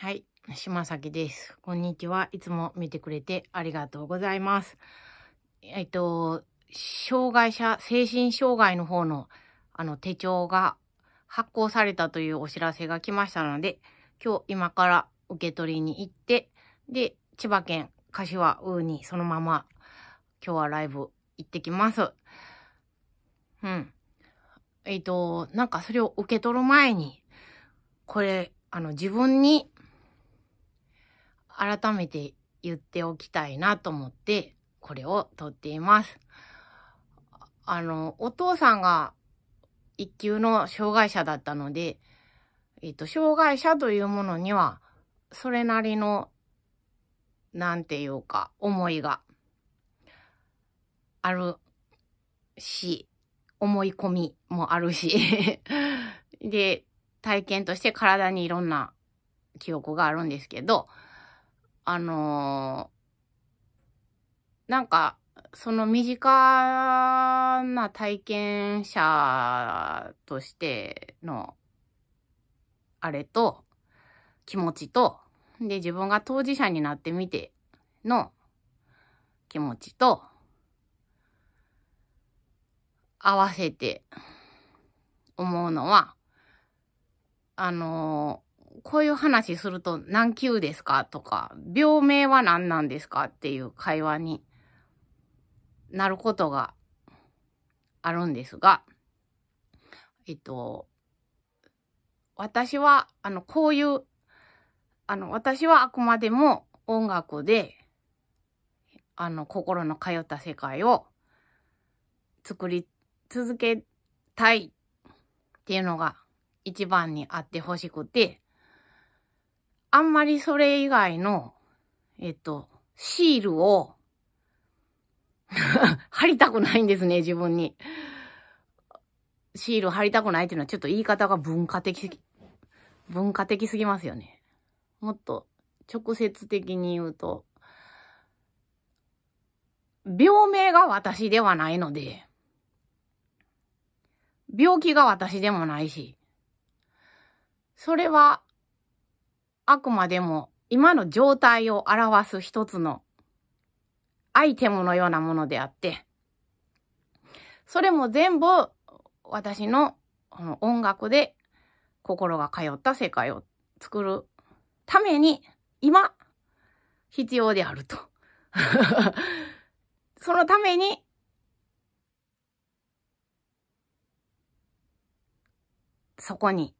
はい。島崎です。こんにちは。いつも見てくれてありがとうございます。えっと、障害者、精神障害の方の、あの、手帳が発行されたというお知らせが来ましたので、今日今から受け取りに行って、で、千葉県柏ウーにそのまま今日はライブ行ってきます。うん。えっ、と、なんかそれを受け取る前に、これ、あの自分に改めて言っておきたいなと思って、これを撮っています。あの、お父さんが一級の障害者だったので、えっと、障害者というものには、それなりの、なんていうか、思いがあるし、思い込みもあるし で、体験として体にいろんな記憶があるんですけど、あのー、なんか、その身近な体験者としての、あれと、気持ちと、で、自分が当事者になってみての気持ちと、合わせて思うのは、あのーこういう話すると何級ですかとか、病名は何なんですかっていう会話になることがあるんですが、えっと、私は、あの、こういう、あの、私はあくまでも音楽で、あの、心の通った世界を作り続けたいっていうのが一番にあってほしくて、あんまりそれ以外の、えっと、シールを 貼りたくないんですね、自分に。シール貼りたくないっていうのはちょっと言い方が文化的、文化的すぎますよね。もっと直接的に言うと、病名が私ではないので、病気が私でもないし、それはあくまでも今の状態を表す一つのアイテムのようなものであって、それも全部私の音楽で心が通った世界を作るために今必要であると そのためにそこに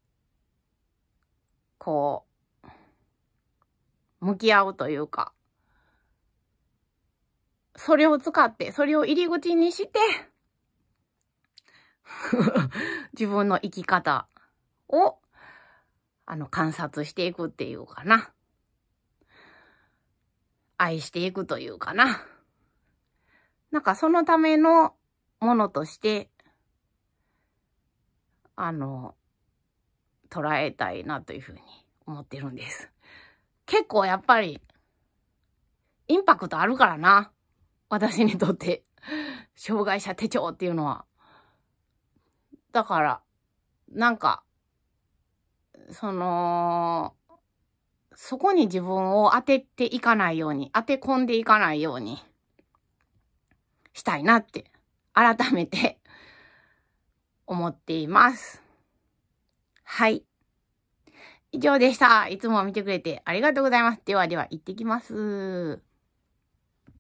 こ向き合うというか、それを使って、それを入り口にして 自分の生き方を、あの、観察していくっていうかな。愛していくというかな。なんかそのためのものとして、あの、捉えたいなというふうに思ってるんです。結構やっぱり、インパクトあるからな。私にとって、障害者手帳っていうのは。だから、なんか、その、そこに自分を当てていかないように、当て込んでいかないように、したいなって、改めて、思っています。はい。以上でした。いつも見てくれてありがとうございます。ではでは、行ってきます。